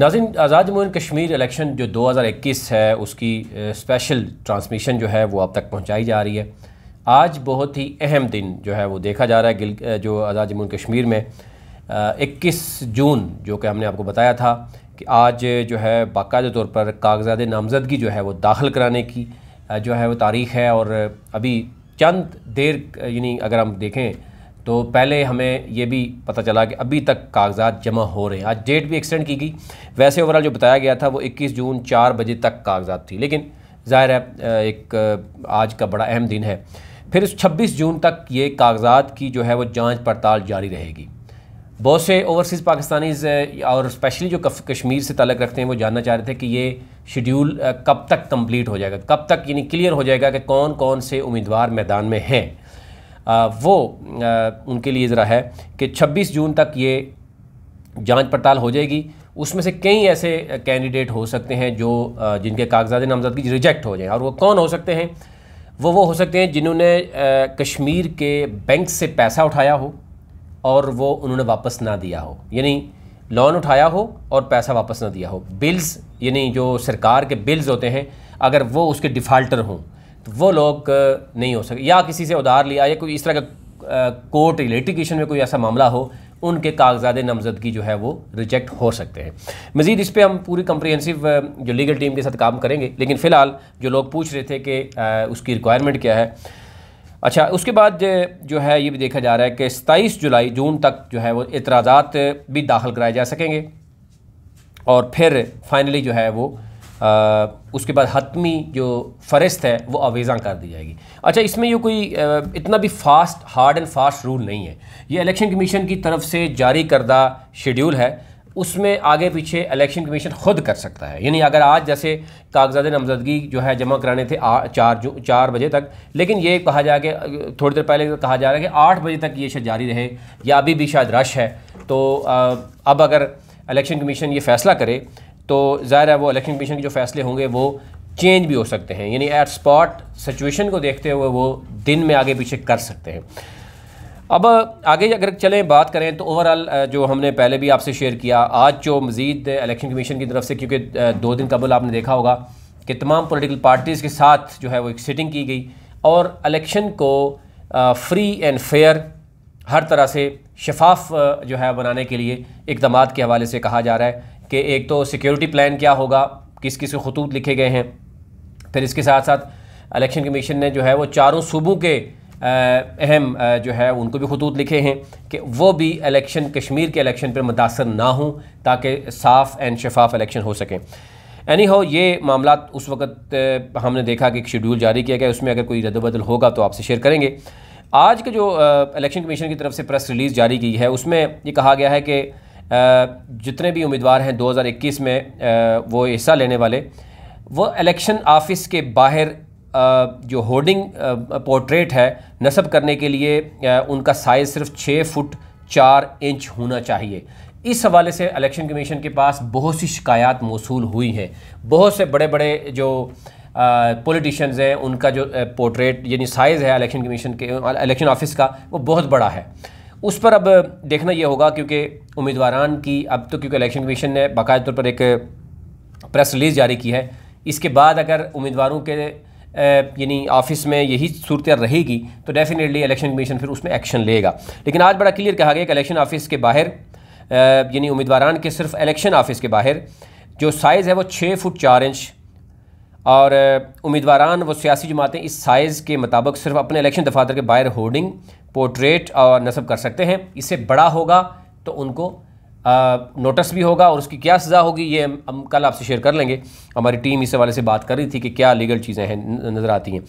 Nazin Azad Jammu and Kashmir election जो 2021 है उसकी स्पेशल ट्रांसमिशन जो है वो अब तक पहुंचाई जा रही है आज बहुत ही अहम दिन जो है वो देखा जा रहा है गिल जो आज़ाद जम्मू एंड कश्मीर में इक्कीस जून जो कि हमने आपको बताया था कि आज जो है बाकायदा तौर पर कागजात नामजदगी जो है वो दाखिल कराने की जो है वो तारीख है और अभी चंद देर यानी अगर हम देखें तो पहले हमें ये भी पता चला कि अभी तक कागजात जमा हो रहे हैं आज डेट भी एक्सटेंड की गई वैसे ओवरऑल जो बताया गया था वो 21 जून 4 बजे तक कागजात थी लेकिन ज़ाहिर है एक आज का बड़ा अहम दिन है फिर उस छब्बीस जून तक ये कागजात की जो है वो जाँच पड़ताल जारी रहेगी बहुत से ओवरसीज़ पाकिस्तानीज़ और स्पेशली जो कश्मीर से तलक रखते हैं वो जानना चाह रहे थे कि ये शेड्यूल कब तक कंप्लीट हो जाएगा कब तक यानी क्लियर हो जाएगा कि कौन कौन से उम्मीदवार मैदान में हैं वो उनके लिए ज़रा है कि 26 जून तक ये जांच पड़ताल हो जाएगी उसमें से कई ऐसे कैंडिडेट हो सकते हैं जो जिनके कागजात नामजदगी रिजेक्ट हो जाए और वो कौन हो सकते हैं वो वो हो सकते हैं जिन्होंने कश्मीर के बैंक से पैसा उठाया हो और वो उन्होंने वापस ना दिया हो यानी लोन उठाया हो और पैसा वापस ना दिया हो बिल्स यानी जो सरकार के बिल्स होते हैं अगर वो उसके डिफ़ाल्टर हों तो वो लोग नहीं हो सके या किसी से उधार लिया या कोई इस तरह का कोर्ट लिटिगेशन में कोई ऐसा मामला हो उनके कागजात नामजदगी जो है वो रिजेक्ट हो सकते हैं मज़ीद इस पर हम पूरी कंप्रीहेंसिव जो लीगल टीम के साथ काम करेंगे लेकिन फ़िलहाल जो लोग पूछ रहे थे कि उसकी रिक्वायरमेंट क्या है अच्छा उसके बाद जो है ये भी देखा जा रहा है कि सताईस जुलाई जून तक जो है वो इतराज़ात भी दाखिल कराए जा सकेंगे और फिर फाइनली जो है वो आ, उसके बाद हतमी जो फरिस्त है वो आवेज़ा कर दी जाएगी अच्छा इसमें ये कोई इतना भी fast hard and fast rule नहीं है ये इलेक्शन कमीशन की तरफ से जारी करदा शेड्यूल है उसमें आगे पीछे इलेक्शन कमीशन खुद कर सकता है यानी अगर आज जैसे कागजात नामजदगी जो है जमा कराने थे आ, चार जो चार बजे तक लेकिन ये कहा जा के थोड़ी देर पहले कहा जा रहा है कि आठ बजे तक ये शायद जारी रहे या अभी भी शायद रश है तो आ, अब अगर इलेक्शन कमीशन ये फैसला करे तो ज़ाहिर है वो इलेक्शन कमीशन के जो फैसले होंगे वो चेंज भी हो सकते हैं यानी एट स्पॉट सिचुएशन को देखते हुए वो दिन में आगे पीछे कर सकते हैं अब आगे अगर चलें बात करें तो ओवरऑल जो हमने पहले भी आपसे शेयर किया आज जो मज़ीद इलेक्शन कमीशन की तरफ से क्योंकि दो दिन कबल आपने देखा होगा कि तमाम पोलिटिकल पार्टीज़ के साथ जो है वो एक सिटिंग की गई और इलेक्शन को फ्री एंड फेयर हर तरह से शफाफ जो है बनाने के लिए इकदाम के हवाले से कहा जा रहा है कि एक तो सिक्योरिटी प्लान क्या होगा किस किस के खतूत लिखे गए हैं फिर इसके साथ साथ इलेक्शन कमीशन ने जो है वो चारों सूबों के अहम जो है उनको भी खतूत लिखे हैं कि वो भी इलेक्शन कश्मीर के इलेक्शन पर मुतासर ना हों ताकि साफ़ एंड शफाफ इलेक्शन हो सकें एनी हो ये मामला उस वक्त हमने देखा कि एक शेड्यूल जारी किया गया उसमें अगर कोई रद्दबदल होगा तो आपसे शेयर करेंगे आज के जो इलेक्शन कमीशन की तरफ से प्रेस रिलीज़ जारी की है उसमें ये कहा गया है कि जितने भी उम्मीदवार हैं 2021 में वो हिस्सा लेने वाले वो इलेक्शन ऑफिस के बाहर जो होर्डिंग पोर्ट्रेट है नस्ब करने के लिए उनका साइज़ सिर्फ छः फुट चार इंच होना चाहिए इस हवाले से इलेक्शन कमीशन के पास बहुत सी शिकायत मौसू हुई हैं बहुत से बड़े बड़े जो पॉलिटिशियंस हैं उनका जो पोर्ट्रेट यानी साइज़ है इलेक्शन कमीशन के इलेक्शन ऑफिस का वो बहुत बड़ा है उस पर अब देखना यह होगा क्योंकि उम्मीदवारान की अब तो क्योंकि इलेक्शन कमीशन ने बाकायदा तौर पर एक प्रेस रिलीज़ जारी की है इसके बाद अगर उम्मीदवारों के यानी ऑफिस में यही सूरत रहेगी तो डेफिनेटली इलेक्शन कमीशन फिर उसमें एक्शन लेगा लेकिन आज बड़ा क्लियर कहा गया कि इलेक्शन ऑफिस के बाहर यानी उम्मीदवारान के सिर्फ इलेक्शन ऑफिस के बाहर जो साइज़ है वो छः फुट चार इंच और उम्मीदवारान व सियासी जमातें इस साइज़ के मुताबिक सिर्फ अपने इलेक्शन दफातर के बाहर होर्डिंग पोर्ट्रेट और नस्ब कर सकते हैं इससे बड़ा होगा तो उनको नोटिस भी होगा और उसकी क्या सज़ा होगी ये हम कल आपसे शेयर कर लेंगे हमारी टीम इस हवाले से बात कर रही थी कि क्या लीगल चीज़ें हैं नज़र आती हैं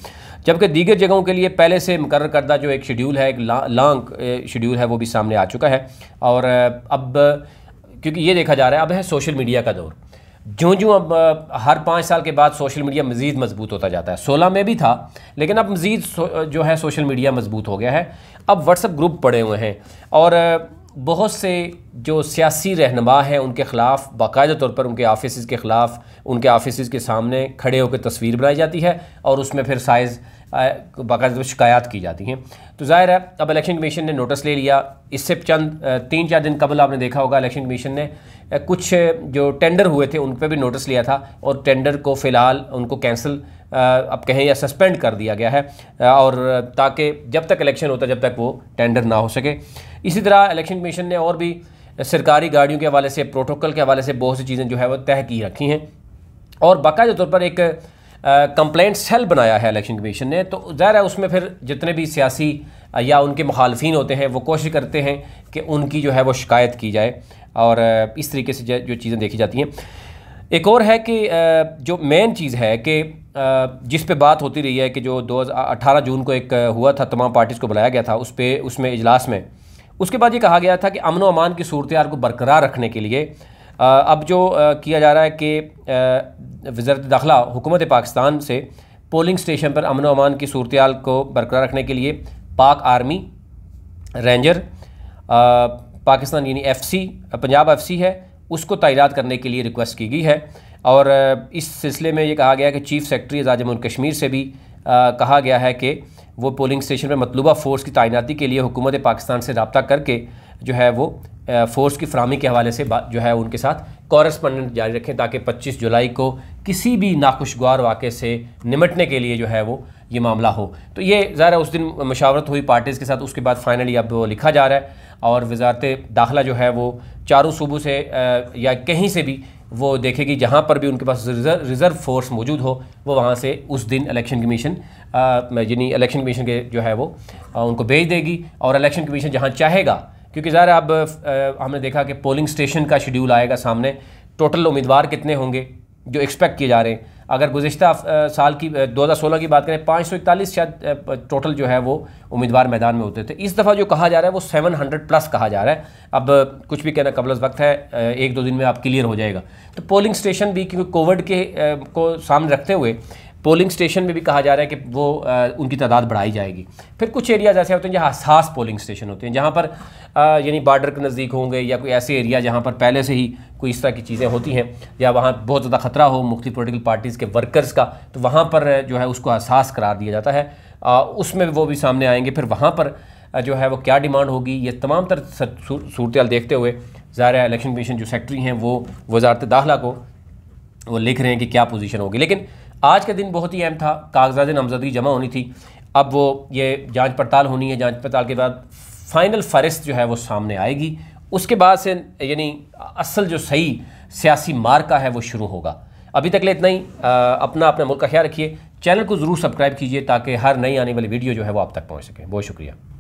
जबकि दीगर जगहों के लिए पहले से मुकर करदा जो एक शेड्यूल है एक लॉन्ग शेड्यूल है वो भी सामने आ चुका है और अब क्योंकि ये देखा जा रहा है अब है सोशल मीडिया का दौर जो जो अब हर पाँच साल के बाद सोशल मीडिया मज़ीद मजबूत होता जाता है सोलह में भी था लेकिन अब मज़ीद जो है सोशल मीडिया मजबूत हो गया है अब व्हाट्सअप ग्रुप पड़े हुए हैं और बहुत से जो सियासी रहनमा हैं उनके ख़िलाफ़ बाकायदा तौर पर उनके ऑफिस के ख़िलाफ़ उनके ऑफिस के सामने खड़े होकर तस्वीर बनाई जाती है और उसमें फिर साइज़ बाकायदा तो शिकायत की जाती हैं तो जाहिर है अब इलेक्शन कमीशन ने नोटिस ले लिया इससे चंद तीन चार दिन कबल आपने देखा होगा इलेक्शन कमीशन ने कुछ जो टेंडर हुए थे उन पर भी नोटिस लिया था और टेंडर को फ़िलहाल उनको कैंसिल अब कहें या सस्पेंड कर दिया गया है और ताकि जब तक इलेक्शन होता जब तक वो टेंडर ना हो सके इसी तरह इलेक्शन कमीशन ने और भी सरकारी गाड़ियों के हवाले से प्रोटोकॉल के हवाले से बहुत सी चीज़ें जो है वो तय की रखी हैं और बाकायदा तौर पर एक कंप्लेंट सेल बनाया है इलेक्शन कमीशन ने तो ज़ाहिर है उसमें फिर जितने भी सियासी या उनके मुखालफी होते हैं वो कोशिश करते हैं कि उनकी जो है वो शिकायत की जाए और इस तरीके से जो चीज़ें देखी जाती हैं एक और है कि जो मेन चीज़ है कि जिस पे बात होती रही है कि जो 2018 जून को एक हुआ था तमाम पार्टीज़ को बुलाया गया था उस पर उसमें इजलास में उसके बाद ये कहा गया था कि अमन अमान की सूरत को बरकरार रखने के लिए अब जो किया जा रहा है कि वजारत दाखिला हुकूमत पाकिस्तान से पोलिंग स्टेशन पर अमन अमान की सूरत को बरकरार रखने के लिए पाक आर्मी रेंजर पाकिस्तान यानी F C Punjab F C है उसको तैनात करने के लिए रिक्वेस्ट की गई है और इस सिलसिले में ये कहा गया कि चीफ़ सेक्रटरी आज़ाद जम्मू कश्मीर से भी आ, कहा गया है कि वो पोलिंग स्टेशन पर मतलूबा फ़ोर्स की तैनाती के लिए हुकूमत पाकिस्तान से रबता करके जो है वो फोर्स की फ्राहमी के हवाले से जो है उनके साथ कॉरेस्पॉन्डेंट जारी रखें ताकि 25 जुलाई को किसी भी नाखुशगवार वाक़े से निमटने के लिए जो है वो ये मामला हो तो ये ज़ाहिर उस दिन मशावरत हुई पार्टीज़ के साथ उसके बाद फाइनली अब लिखा जा रहा है और वजारत दाखिला जो है वो चारों सूबों से या कहीं से भी वो देखेगी जहाँ पर भी उनके पास रिजर्व रिजर्व फोर्स मौजूद हो वो वहाँ से उस दिन इलेक्शन कमीशन यानी इलेक्शन कमीशन के जो है वो उनको भेज देगी और इलेक्शन कमीशन जहाँ चाहेगा क्योंकि ज़ाहिर अब हमने देखा कि पोलिंग स्टेशन का शेड्यूल आएगा सामने टोटल उम्मीदवार कितने होंगे जो एक्सपेक्ट किए जा रहे हैं अगर गुज्त साल की 2016 की बात करें पाँच सौ इकतालीस शायद टोटल जो है वो उम्मीदवार मैदान में होते थे इस दफ़ा जो कहा जा रहा है वो 700 प्लस कहा जा रहा है अब कुछ भी कहना कबल वक्त है एक दो दिन में आप क्लियर हो जाएगा तो पोलिंग स्टेशन भी क्योंकि कोविड के को सामने रखते हुए पोलिंग स्टेशन में भी कहा जा रहा है कि वो आ, उनकी तादाद बढ़ाई जाएगी फिर कुछ एरियाज ऐसे होते हैं जहाँ हसास पोलिंग स्टेशन होते हैं जहाँ पर यानी बॉर्डर के नज़दीक होंगे या कोई ऐसे एरिया जहाँ पर पहले से ही कोई इस तरह की चीज़ें होती हैं या वहाँ बहुत ज़्यादा ख़तरा हो मुख्तु पोलिटिकल पार्टीज़ के वर्कर्स का तो वहाँ पर जो है उसको हसास करार दिया जाता है उसमें वो भी सामने आएंगे फिर वहाँ पर जो है वो क्या डिमांड होगी ये तमाम तर सूरत देखते हुए ज़ाहिर है इलेक्शन कमीशन जो सेक्रेटरी हैं वो वजारत दाखिला को वो लिख रहे हैं कि क्या पोजीशन होगी लेकिन आज का दिन बहुत ही अहम था कागजात नामजदगी जमा होनी थी अब वो ये जांच पड़ताल होनी है जांच पड़ताल के बाद फाइनल फहरिस्त जो है वो सामने आएगी उसके बाद से यानी असल जो सही सियासी मार्का है वो शुरू होगा अभी तक ले इतना ही आ, अपना अपने मुल्क का ख्याल रखिए चैनल को ज़रूर सब्सक्राइब कीजिए ताकि हर नई आने वाली वीडियो जो है वो आप तक पहुँच सके बहुत शुक्रिया